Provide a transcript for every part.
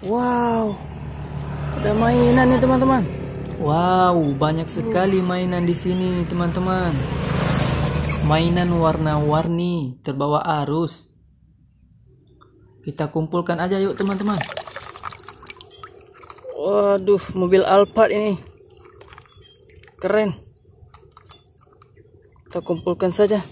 Wow, ada mainan nih teman-teman. Wow, banyak sekali mainan di sini teman-teman. Mainan warna-warni terbawa arus. Kita kumpulkan aja yuk teman-teman. Waduh, mobil Alphard ini. Keren. Kita kumpulkan saja.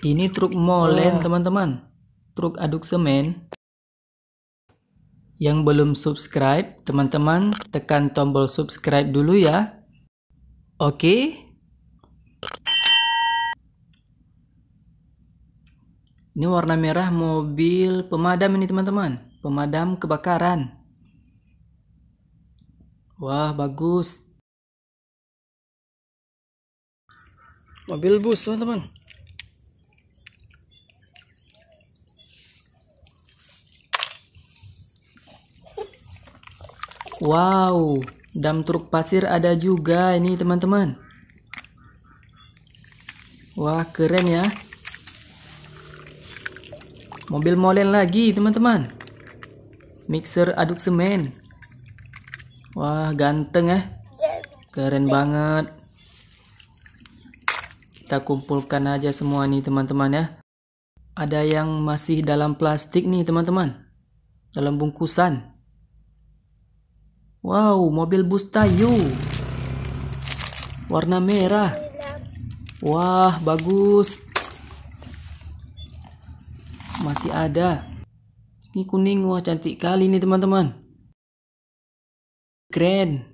Ini truk molen, ah. teman-teman. Truk aduk semen. Yang belum subscribe, teman-teman tekan tombol subscribe dulu ya. Oke. Ini warna merah mobil pemadam ini, teman-teman. Pemadam kebakaran. Wah, bagus. Mobil bus, teman-teman. Wow, dam truk pasir ada juga ini teman-teman. Wah, keren ya. Mobil molen lagi teman-teman. Mixer aduk semen. Wah, ganteng ya. Keren banget. Kita kumpulkan aja semua nih teman-teman ya. Ada yang masih dalam plastik nih teman-teman. Dalam bungkusan. Wow, mobil bus tayu. Warna merah. Wah, bagus. Masih ada. Ini kuning, wah cantik kali ini teman-teman. Keren.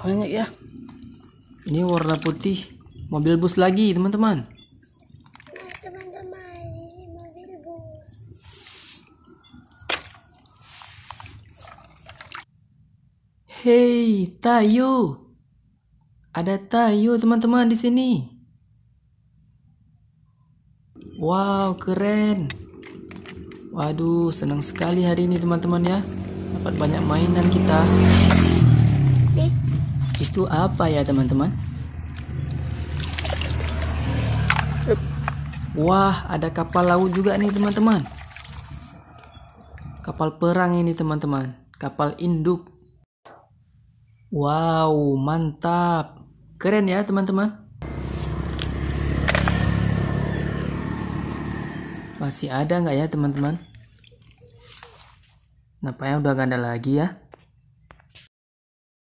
Banyak ya. Ini warna putih. Mobil bus lagi, teman-teman. Hey, Tayo. Ada Tayo teman-teman di sini. Wow, keren. Waduh, senang sekali hari ini teman-teman ya. Dapat banyak mainan kita. Itu apa ya teman-teman? Wah, ada kapal laut juga nih teman-teman. Kapal perang ini teman-teman. Kapal induk. Wow, mantap. Keren ya, teman-teman. Masih ada nggak ya, teman-teman? Nampaknya udah gak ada lagi ya.